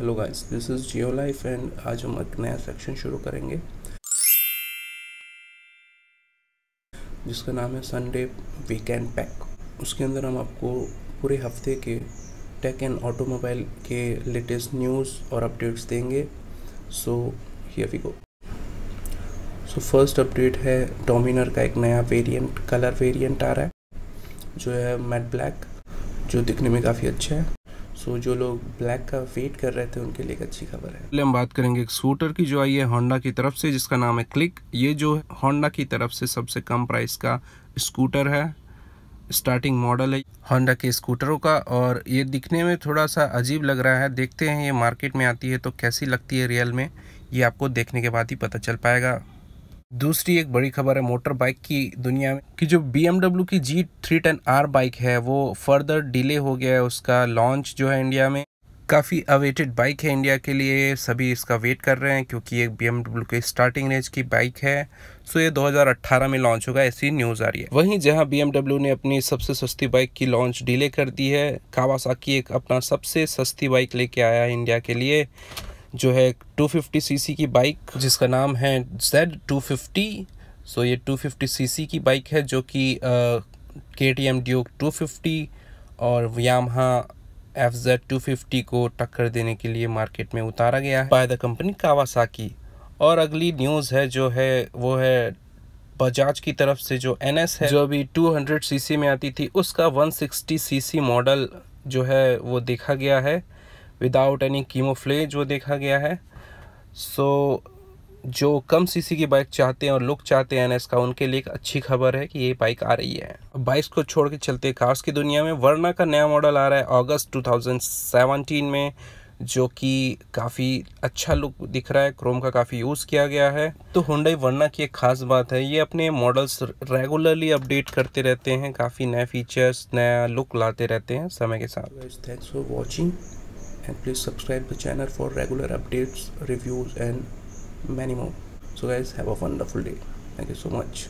hello guys this is Jio life and आज हम एक नया सेक्शन शुरू करेंगे जिसका नाम है संडे वीकेंड पैक उसके अंदर हम आपको पूरे हफ्ते के टेक एंड ऑटोमोबाइल के लेटेस्ट न्यूज़ और अपडेट्स देंगे so here we go so first update है डोमिनर का एक नया वेरिएंट कलर वेरिएंट आ रहा है जो है मैट ब्लैक जो दिखने में काफ़ी अच्छा है सो जो लोग ब्लैक का वेट कर रहे थे उनके लिए एक अच्छी खबर है पहले हम बात करेंगे एक स्कूटर की जो आई है होंडा की तरफ से जिसका नाम है क्लिक ये जो होंडा की तरफ से सबसे कम प्राइस का स्कूटर है स्टार्टिंग मॉडल है होंडा के स्कूटरों का और ये दिखने में थोड़ा सा अजीब लग रहा है देखते हैं ये मार्केट में आती है तो कैसी लगती है रियल में ये आपको देखने के बाद ही पता चल पाएगा दूसरी एक बड़ी खबर है मोटर बाइक की दुनिया में कि जो बी की G three ten R bike है वो फर्दर डिले हो गया है उसका लॉन्च जो है इंडिया में काफ़ी अवेटेड बाइक है इंडिया के लिए सभी इसका वेट कर रहे हैं क्योंकि एक बी के स्टार्टिंग रेंज की बाइक है सो ये 2018 में लॉन्च होगा ऐसी न्यूज़ आ रही है वहीं जहां बी ने अपनी सबसे सस्ती बाइक की लॉन्च डिले कर दी है कावासाकी एक अपना सबसे सस्ती बाइक लेके आया है इंडिया के लिए जो है 250 सीसी की बाइक जिसका नाम है जेड 250 सो ये 250 सीसी की बाइक है जो कि K T M Duke fifty और यामहा एफ जेड टू को टक्कर देने के लिए मार्केट में उतारा गया है बाय द कंपनी कावासाकी और अगली न्यूज़ है जो है वो है बजाज की तरफ से जो एन है जो अभी 200 सीसी में आती थी उसका 160 सीसी मॉडल जो है वो देखा गया है विदाउट एनी कीमोफ्ले जो देखा गया है सो so, जो कम सीसी की बाइक चाहते हैं और लुक चाहते हैं एन का उनके लिए एक अच्छी खबर है कि ये बाइक आ रही है बाइक्स को छोड़ के चलते कार्स की दुनिया में वर्ना का नया मॉडल आ रहा है अगस्त 2017 में जो कि काफ़ी अच्छा लुक दिख रहा है क्रोम का काफ़ी यूज़ किया गया है तो हुंडई वर्ना की एक ख़ास बात है ये अपने मॉडल्स रेगुलरली अपडेट करते रहते हैं काफ़ी नए फीचर्स नया लुक लाते रहते हैं समय के साथ thanks for watching and please subscribe the channel for regular updates reviews and many more so guys have a wonderful day thank you so much